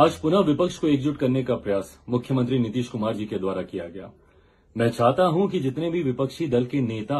आज पुनः विपक्ष को एकजुट करने का प्रयास मुख्यमंत्री नीतीश कुमार जी के द्वारा किया गया मैं चाहता हूं कि जितने भी विपक्षी दल के नेता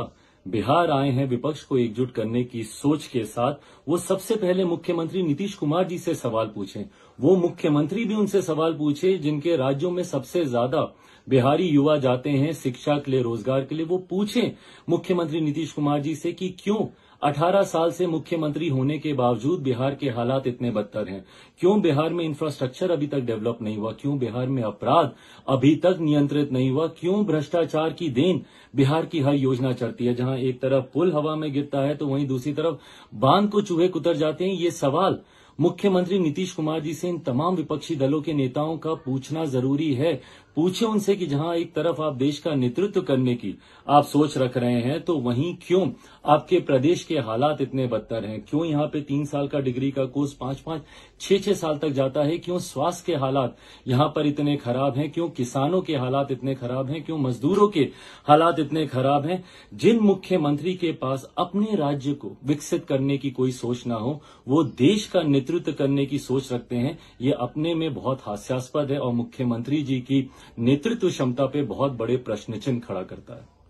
बिहार आए हैं विपक्ष को एकजुट करने की सोच के साथ वो सबसे पहले मुख्यमंत्री नीतीश कुमार जी से सवाल पूछें वो मुख्यमंत्री भी उनसे सवाल पूछे जिनके राज्यों में सबसे ज्यादा बिहारी युवा जाते हैं शिक्षा के लिए रोजगार के लिए वो पूछें मुख्यमंत्री नीतीश कुमार जी से कि क्यों 18 साल से मुख्यमंत्री होने के बावजूद बिहार के हालात इतने बदतर हैं क्यों बिहार में इंफ्रास्ट्रक्चर अभी तक डेवलप नहीं हुआ क्यों बिहार में अपराध अभी तक नियंत्रित नहीं हुआ क्यों भ्रष्टाचार की देन बिहार की हर योजना चलती है जहां एक तरफ पुल हवा में गिरता है तो वहीं दूसरी तरफ बांध को चूहे कुतर जाते हैं ये सवाल मुख्यमंत्री नीतीश कुमार जी से इन तमाम विपक्षी दलों के नेताओं का पूछना जरूरी है पूछे उनसे कि जहां एक तरफ आप देश का नेतृत्व करने की आप सोच रख रहे हैं तो वहीं क्यों आपके प्रदेश के हालात इतने बदतर हैं क्यों यहां पे तीन साल का डिग्री का कोर्स पांच पांच छह छह साल तक जाता है क्यों स्वास्थ्य के हालात यहां पर इतने खराब हैं क्यों किसानों के हालात इतने खराब हैं क्यों मजदूरों के हालात इतने खराब हैं जिन मुख्यमंत्री के पास अपने राज्य को विकसित करने की कोई सोच ना हो वो देश का नेतृत्व नेतृत्व करने की सोच रखते हैं ये अपने में बहुत हास्यास्पद है और मुख्यमंत्री जी की नेतृत्व क्षमता पे बहुत बड़े प्रश्न चिन्ह खड़ा करता है